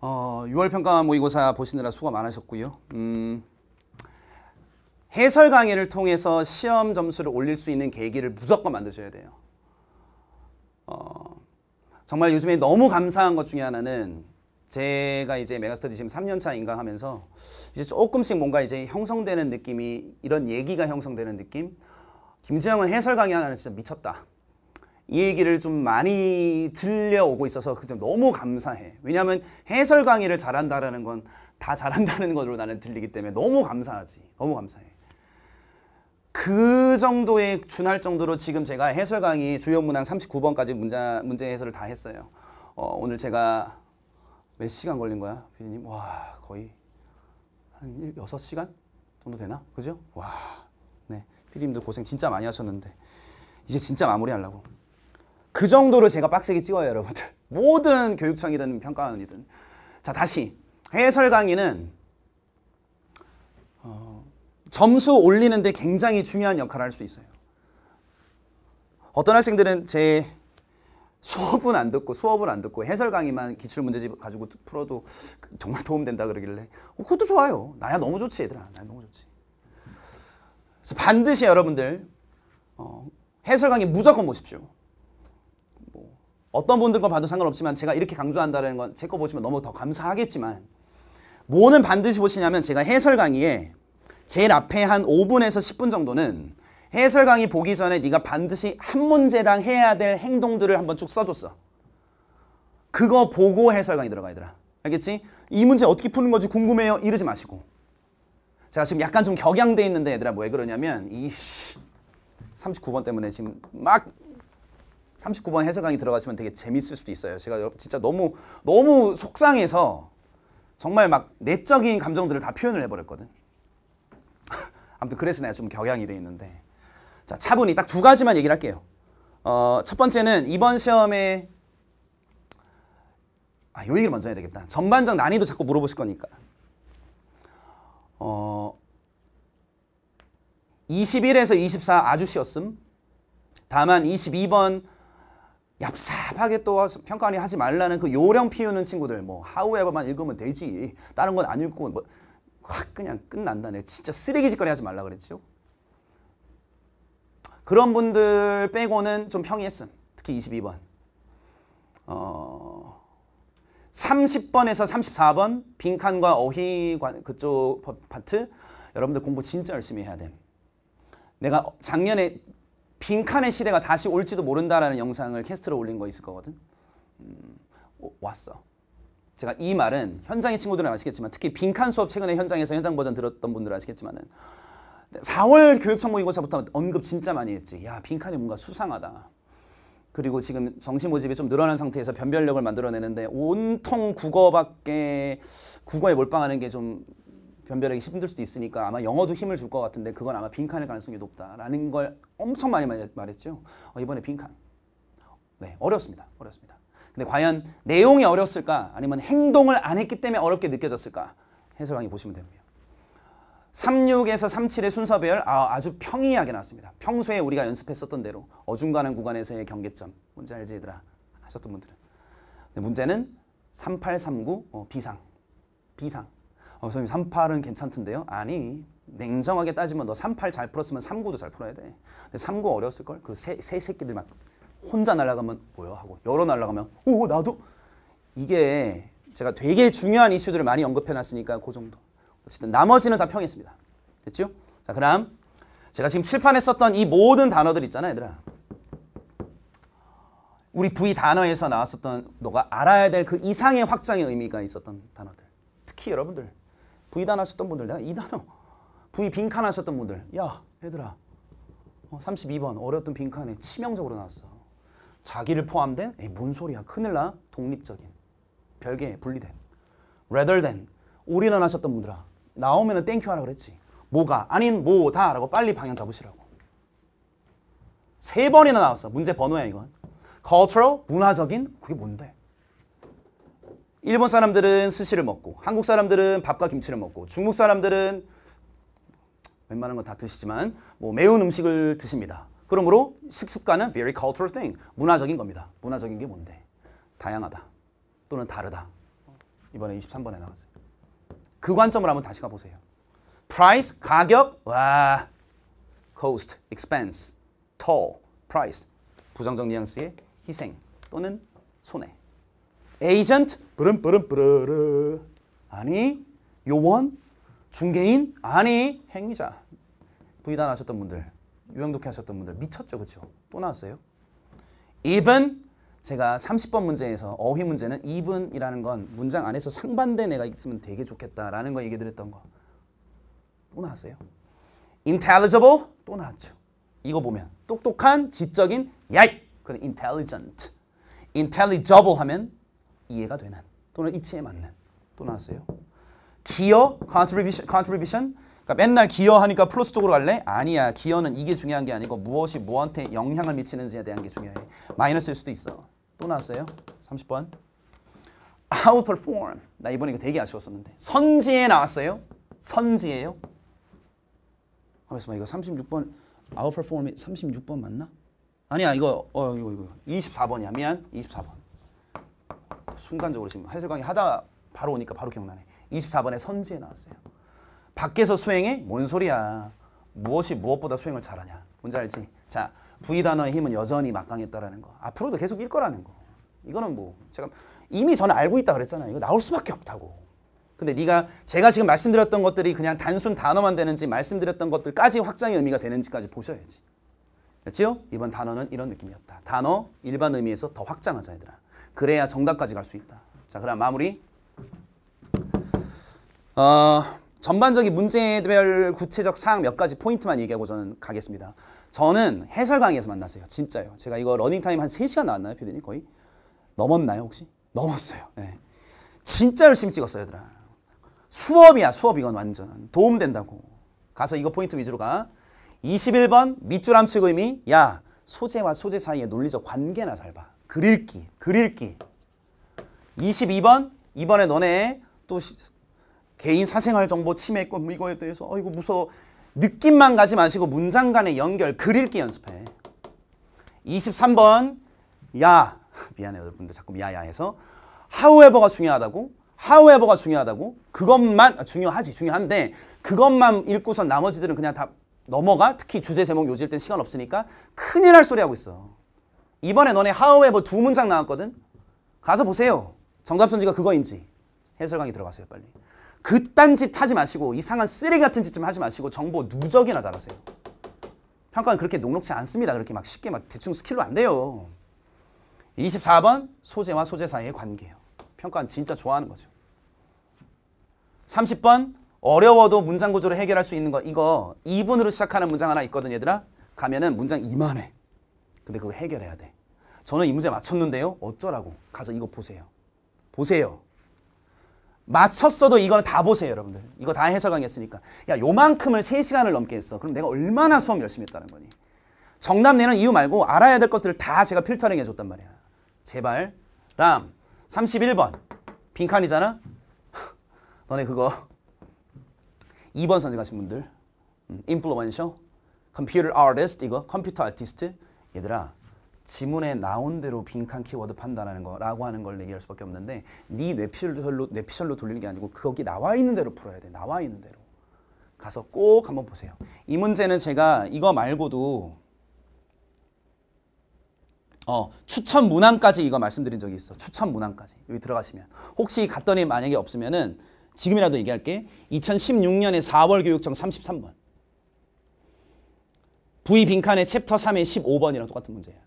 어, 6월 평가 모의고사 보시느라 수고 많으셨고요. 음, 해설 강의를 통해서 시험 점수를 올릴 수 있는 계기를 무조건 만드셔야 돼요. 어, 정말 요즘에 너무 감사한 것 중에 하나는 제가 이제 메가스터디 지금 3년차인가 하면서 이제 조금씩 뭔가 이제 형성되는 느낌이 이런 얘기가 형성되는 느낌 김지영은 해설 강의 하나는 진짜 미쳤다. 이 얘기를 좀 많이 들려오고 있어서 그점 너무 감사해. 왜냐하면 해설 강의를 잘한다라는 건 다 잘한다는 것으로 나는 들리기 때문에 너무 감사하지. 너무 감사해. 그 정도에 준할 정도로 지금 제가 해설 강의 주요 문항 39번까지 문자, 문제 해설을 다 했어요. 어, 오늘 제가 몇 시간 걸린 거야? 피디님? 와, 거의 한 1, 6시간 정도 되나? 그죠? 와, 네. 피디님도 고생 진짜 많이 하셨는데 이제 진짜 마무리하려고. 그 정도로 제가 빡세게 찍어요 여러분들 모든 교육청이든 평가원이든 자 다시 해설 강의는 어, 점수 올리는데 굉장히 중요한 역할을 할 수 있어요 어떤 학생들은 제 수업은 안 듣고 수업은 안 듣고 해설 강의만 기출문제집 가지고 풀어도 그 정말 도움된다 그러길래 어, 그것도 좋아요 나야 너무 좋지 얘들아 나야 너무 좋지 그래서 반드시 여러분들 어, 해설 강의 무조건 보십시오 어떤 분들과 봐도 상관없지만 제가 이렇게 강조한다는 건 제 거 보시면 너무 더 감사하겠지만 뭐는 반드시 보시냐면 제가 해설 강의에 제일 앞에 한 5분에서 10분 정도는 해설 강의 보기 전에 네가 반드시 한 문제당 해야 될 행동들을 한번 쭉 써줬어. 그거 보고 해설 강의 들어가야 되라. 알겠지? 이 문제 어떻게 푸는 거지 궁금해요. 이러지 마시고. 제가 지금 약간 좀 격양돼 있는데 얘들아 왜 그러냐면 이 39번 때문에 지금 막 39번 해석 강의 들어가시면 되게 재밌을 수도 있어요. 제가 진짜 너무 너무 속상해서 정말 막 내적인 감정들을 다 표현을 해버렸거든. 아무튼 그래서 내가 좀 격양이 돼 있는데 자 차분히 딱 두 가지만 얘기를 할게요. 어, 첫 번째는 이번 시험에 아, 요 얘기를 먼저 해야 되겠다. 전반적 난이도 자꾸 물어보실 거니까. 어, 21에서 24 아주 쉬웠음. 다만 22번 얍삽하게 또 평가하니 하지 말라는 그 요령 피우는 친구들 뭐 하우에버만 읽으면 되지 다른 건 안 읽고 뭐확 그냥 끝난다네 진짜 쓰레기 짓거리 하지 말라 그랬죠 그런 분들 빼고는 좀 평이했음 특히 22번 어 30번에서 34번 빈칸과 어휘 그쪽 파트 여러분들 공부 진짜 열심히 해야 됨 내가 작년에 빈칸의 시대가 다시 올지도 모른다라는 영상을 캐스트로 올린 거 있을 거거든. 음, 어, 왔어. 제가 이 말은 현장의 친구들은 아시겠지만 특히 빈칸 수업 최근에 현장에서 현장 버전 들었던 분들은 아시겠지만은 4월 교육청 모의고사부터 언급 진짜 많이 했지. 야 빈칸이 뭔가 수상하다. 그리고 지금 정시 모집이 좀 늘어난 상태에서 변별력을 만들어내는데 온통 국어밖에 국어에 몰빵하는 게좀 변별하기 힘들 수도 있으니까 아마 영어도 힘을 줄 것 같은데 그건 아마 빈칸일 가능성이 높다라는 걸 엄청 많이 말했죠. 어, 이번에 빈칸. 네, 어렵습니다. 어렵습니다. 근데 과연 내용이 어렸을까 아니면 행동을 안 했기 때문에 어렵게 느껴졌을까 해설 강의 보시면 됩니다. 36에서 37의 순서별 아, 주 평이하게 나왔습니다. 평소에 우리가 연습했었던 대로 어중간한 구간에서의 경계점 뭔지 알지 얘들아 하셨던 분들은 네, 문제는 3839 어, 비상 비상 어, 선생님 38은 괜찮던데요? 아니 냉정하게 따지면 너38 잘 풀었으면 39도 잘 풀어야 돼. 근데 39 어려웠을 걸? 그세새 새끼들 막 혼자 날아가면 뭐야 하고 여러 날아가면 오 어, 어, 나도 이게 제가 되게 중요한 이슈들을 많이 언급해놨으니까 그 정도. 어쨌든 나머지는 다 평했습니다. 됐죠? 자 그럼 제가 지금 칠판에 썼던 이 모든 단어들 있잖아 얘들아. 우리 V 단어에서 나왔었던 너가 알아야 될 그 이상의 확장의 의미가 있었던 단어들. 특히 여러분들 V단 하셨던 분들 내가 2단어 V 빈칸 하셨던 분들 야 얘들아 어, 32번 어렸던 빈칸에 치명적으로 나왔어 자기를 포함된 에이 뭔 소리야 큰일 나 독립적인 별개 분리된 rather than 올인원 하셨던 분들아 나오면은 땡큐 하라 그랬지 뭐가 아닌 뭐다라고 빨리 방향 잡으시라고 세 번이나 나왔어 문제 번호야 이건 cultural 문화적인 그게 뭔데 일본 사람들은 스시를 먹고 한국 사람들은 밥과 김치를 먹고 중국 사람들은 웬만한 건 다 드시지만 뭐 매운 음식을 드십니다. 그러므로 식습관은 very cultural thing. 문화적인 겁니다. 문화적인 게 뭔데? 다양하다. 또는 다르다. 이번에 23번에 나왔어요. 그 관점을 한번 다시 가보세요. price, 가격, 와, cost, expense, tall, price. 부정적 뉘앙스의 희생 또는 손해. 에이전트 브름브름브르르 아니 요원 중개인 아니 행위자 부의단 하셨던 분들 유형독해 하셨던 분들 미쳤죠 그쵸 또 나왔어요 even 제가 30번 문제에서 어휘 문제는 even이라는 건 문장 안에서 상반된 애가 있으면 되게 좋겠다라는 거 얘기 드렸던 거 또 나왔어요 intelligible 또 나왔죠 이거 보면 똑똑한 지적인 야이 그 intelligent intelligible 하면 이해가 되는 또는 이치에 맞는 또 나왔어요. 기여, contribution, contribution. 그러니까 맨날 기여하니까 플러스 쪽으로 갈래? 아니야. 기여는 이게 중요한 게 아니고 무엇이 뭐한테 영향을 미치는지에 대한 게 중요해. 마이너스일 수도 있어. 또 나왔어요. 30번. outperform. 나 이번에 이거 되게 아쉬웠었는데. 선지에 나왔어요. 선지예요. 가만 이거 36번 outperform이 36번 맞나? 아니야 이거 어 이거 이거 24번이야 미안 24번 순간적으로 지금 해설강의 하다 바로 오니까 바로 기억나네. 24번에 선지에 나왔어요. 밖에서 수행해? 뭔 소리야. 무엇이 무엇보다 수행을 잘하냐. 뭔지 알지? 자, 부의단어의 힘은 여전히 막강했다라는 거. 앞으로도 계속 일 거라는 거. 이거는 뭐 제가 이미 저는 알고 있다 그랬잖아요. 이거 나올 수밖에 없다고. 근데 네가 제가 지금 말씀드렸던 것들이 그냥 단순 단어만 되는지 말씀드렸던 것들까지 확장의 의미가 되는지까지 보셔야지. 됐지요? 이번 단어는 이런 느낌이었다. 단어 일반 의미에서 더 확장하자 얘들아. 그래야 정답까지 갈 수 있다. 자, 그럼 마무리. 어, 전반적인 문제별 구체적 사항 몇 가지 포인트만 얘기하고 저는 가겠습니다. 저는 해설 강의에서 만나세요. 진짜요. 제가 이거 러닝타임 한 3시간 나왔나요, 피디님? 거의? 넘었나요, 혹시? 넘었어요. 네. 진짜 열심히 찍었어요, 얘들아. 수업이야, 수업 이건 완전. 도움된다고. 가서 이거 포인트 위주로 가. 21번 밑줄 함축 의미. 야, 소재와 소재 사이의 논리적 관계나 잘 봐. 그릴기그릴기 22번, 이번에 너네 또 개인 사생활 정보 침해했뭐 이거에 대해서 어 이거 무서워. 느낌만 가지 마시고 문장 간의 연결, 글읽기 연습해. 23번, 야, 미안해 여러분들 자꾸 야야 해서 h o w e 가 중요하다고 h o w e 가 중요하다고 그것만 아, 중요하지 중요한데 그것만 읽고선 나머지들은 그냥 다 넘어가 특히 주제 제목 요지일 땐 시간 없으니까 큰일 날 소리 하고 있어 이번에 너네 하우웨버 뭐 두 문장 나왔거든? 가서 보세요. 정답 선지가 그거인지. 해설 강의 들어가세요, 빨리. 그딴 짓 하지 마시고 이상한 쓰레기 같은 짓 좀 하지 마시고 정보 누적이나 잘하세요. 평가는 그렇게 녹록치 않습니다. 그렇게 막 쉽게 막 대충 스킬로 안 돼요. 24번 소재와 소재 사이의 관계요 평가는 진짜 좋아하는 거죠. 30번 어려워도 문장 구조를 해결할 수 있는 거 이거 2분으로 시작하는 문장 하나 있거든 얘들아. 가면은 문장 이만해. 근데 그거 해결해야 돼. 저는 이 문제 맞췄는데요. 어쩌라고. 가서 이거 보세요. 보세요. 맞췄어도 이거는 다 보세요, 여러분들. 이거 다해석하겠으니까 야, 요만큼을 3시간을 넘게 했어. 그럼 내가 얼마나 수업 열심히 했다는 거니? 정답 내는 이유 말고 알아야 될 것들을 다 제가 필터링 해줬단 말이야. 제발. 람, 31번. 빈칸이잖아? 너네 그거 2번 선정하신 분들. 인플루언셔, 컴퓨터 아티스트 이거, 컴퓨터 아티스트. 얘들아, 지문에 나온 대로 빈칸 키워드 판단하는 거라고 하는 걸 얘기할 수밖에 없는데 네 뇌피셜로 뇌피셜로 돌리는 게 아니고 거기 나와 있는 대로 풀어야 돼. 나와 있는 대로. 가서 꼭 한번 보세요. 이 문제는 제가 이거 말고도 어, 추천 문항까지 이거 말씀드린 적이 있어. 추천 문항까지. 여기 들어가시면. 혹시 갔더니 만약에 없으면은 지금이라도 얘기할게. 2016년에 4월 교육청 33번. V 빈칸의 챕터 3의 15번이랑 똑같은 문제야.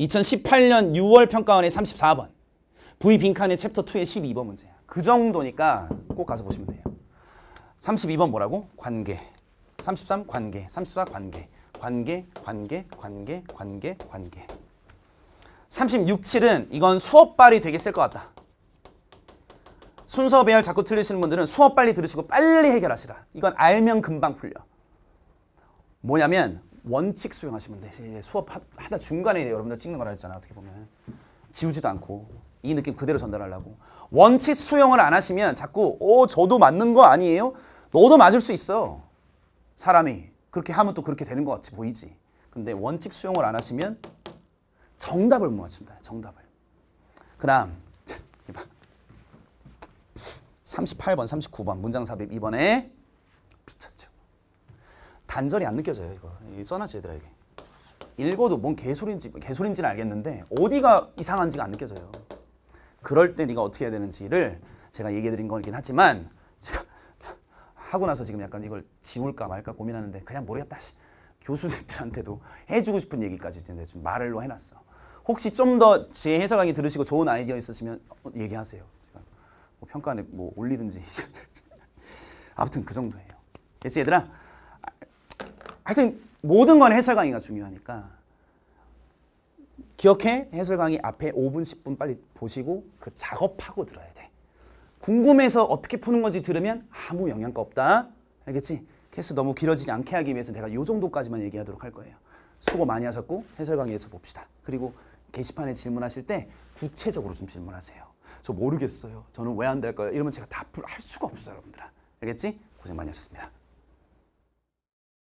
2018년 6월 평가원의 34번 V 빈칸의 챕터 2의 12번 문제야 그 정도니까 꼭 가서 보시면 돼요 32번 뭐라고? 관계 33 관계 34 관계 관계 관계 관계 관계 관계 36, 7은 이건 수업발이 되게 쓸것 같다 순서 배열 자꾸 틀리시는 분들은 수업 빨리 들으시고 빨리 해결하시라 이건 알면 금방 풀려 뭐냐면 원칙 수용하시면 돼. 수업 하다 중간에 여러분들 찍는 거라 했잖아 어떻게 보면 지우지도 않고 이 느낌 그대로 전달하려고 원칙 수용을 안 하시면 자꾸 어 저도 맞는 거 아니에요? 너도 맞을 수 있어 사람이 그렇게 하면 또 그렇게 되는 것 같이 보이지 근데 원칙 수용을 안 하시면 정답을 못맞춥다 정답을 그 다음 38번 39번 문장삽입 이번에 간절히 안 느껴져요 이거 써놨어 얘들아 읽어도 뭔 개소리인지 개소리인지는 알겠는데 어디가 이상한지가 안 느껴져요 그럴 때 네가 어떻게 해야 되는지를 제가 얘기해드린 거긴 하지만 제가 하고 나서 지금 약간 이걸 지울까 말까 고민하는데 그냥 모르겠다 교수들한테도 해주고 싶은 얘기까지 이제 좀 말로 해놨어 혹시 좀 더 제 해설 강의 들으시고 좋은 아이디어 있으시면 어, 얘기하세요 뭐 평가에 뭐 올리든지 아무튼 그 정도예요 됐지 얘들아 하여튼 모든 건 해설 강의가 중요하니까 기억해 해설 강의 앞에 5분 10분 빨리 보시고 그 작업하고 들어야 돼. 궁금해서 어떻게 푸는 건지 들으면 아무 영향가 없다. 알겠지? 캐스 너무 길어지지 않게 하기 위해서 내가 요 정도까지만 얘기하도록 할 거예요. 수고 많이 하셨고 해설 강의에서 봅시다. 그리고 게시판에 질문하실 때 구체적으로 좀 질문하세요. 저 모르겠어요. 저는 왜 안 될까요? 이러면 제가 답을 할 수가 없어요, 여러분들아. 알겠지? 고생 많이 하셨습니다.